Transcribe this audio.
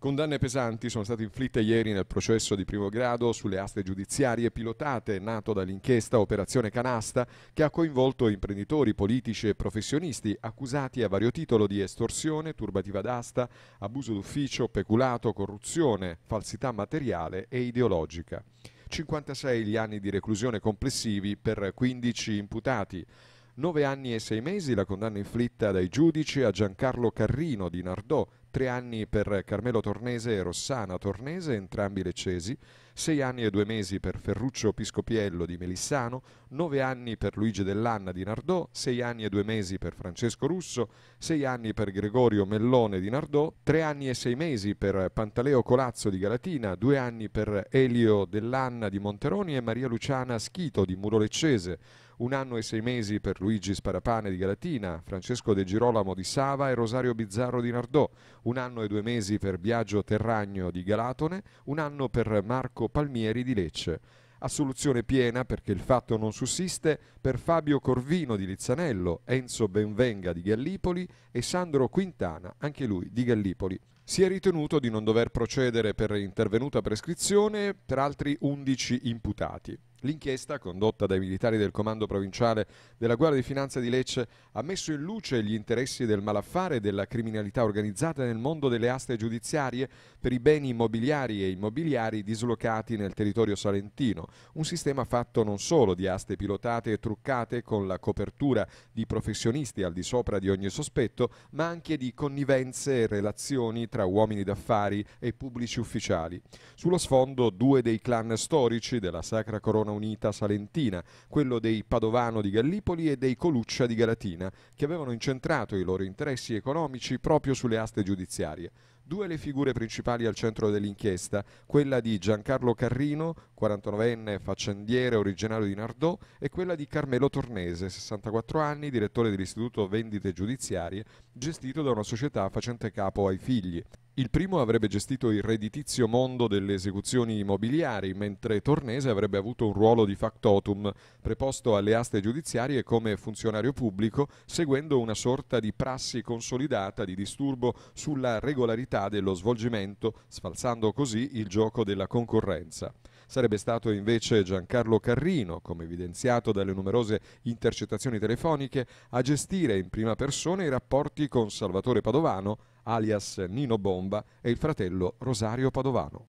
Condanne pesanti sono state inflitte ieri nel processo di primo grado sulle aste giudiziarie pilotate nato dall'inchiesta Operazione Canasta che ha coinvolto imprenditori, politici e professionisti accusati a vario titolo di estorsione, turbativa d'asta, abuso d'ufficio, peculato, corruzione, falsità materiale e ideologica. 56 gli anni di reclusione complessivi per 15 imputati. 9 anni e 6 mesi la condanna inflitta dai giudici a Giancarlo Carrino di Nardò tre anni per Carmelo Tornese e Rossana Tornese, entrambi leccesi sei anni e due mesi per Ferruccio Piscopiello di Melissano, nove anni per Luigi Dell'Anna di Nardò, sei anni e due mesi per Francesco Russo, sei anni per Gregorio Mellone di Nardò, tre anni e sei mesi per Pantaleo Colazzo di Galatina, due anni per Elio Dell'Anna di Monteroni e Maria Luciana Schito di Muro Leccese. un anno e sei mesi per Luigi Sparapane di Galatina, Francesco De Girolamo di Sava e Rosario Bizzarro di Nardò, un anno e due mesi per Biagio Terragno di Galatone, un anno per Marco Palmieri di Lecce. Assoluzione piena perché il fatto non sussiste per Fabio Corvino di Lizzanello, Enzo Benvenga di Gallipoli e Sandro Quintana, anche lui di Gallipoli. Si è ritenuto di non dover procedere per intervenuta prescrizione per altri 11 imputati. L'inchiesta, condotta dai militari del Comando Provinciale della Guardia di Finanza di Lecce, ha messo in luce gli interessi del malaffare e della criminalità organizzata nel mondo delle aste giudiziarie per i beni immobiliari e immobiliari dislocati nel territorio salentino, un sistema fatto non solo di aste pilotate e truccate con la copertura di professionisti al di sopra di ogni sospetto, ma anche di connivenze e relazioni tra uomini d'affari e pubblici ufficiali. Sullo sfondo due dei clan storici della Sacra Corona Corona Unita Salentina, quello dei Padovano di Gallipoli e dei Coluccia di Galatina, che avevano incentrato i loro interessi economici proprio sulle aste giudiziarie. Due le figure principali al centro dell'inchiesta, quella di Giancarlo Carrino, 49enne faccendiere originario di Nardò, e quella di Carmelo Tornese, 64 anni, direttore dell'Istituto Vendite Giudiziarie, gestito da una società facente capo ai figli. Il primo avrebbe gestito il redditizio mondo delle esecuzioni immobiliari, mentre Tornese avrebbe avuto un ruolo di factotum, preposto alle aste giudiziarie come funzionario pubblico, seguendo una sorta di prassi consolidata di disturbo sulla regolarità dello svolgimento, sfalsando così il gioco della concorrenza. Sarebbe stato invece Giancarlo Carrino, come evidenziato dalle numerose intercettazioni telefoniche, a gestire in prima persona i rapporti con Salvatore Padovano, alias Nino Bomba, e il fratello Rosario Padovano.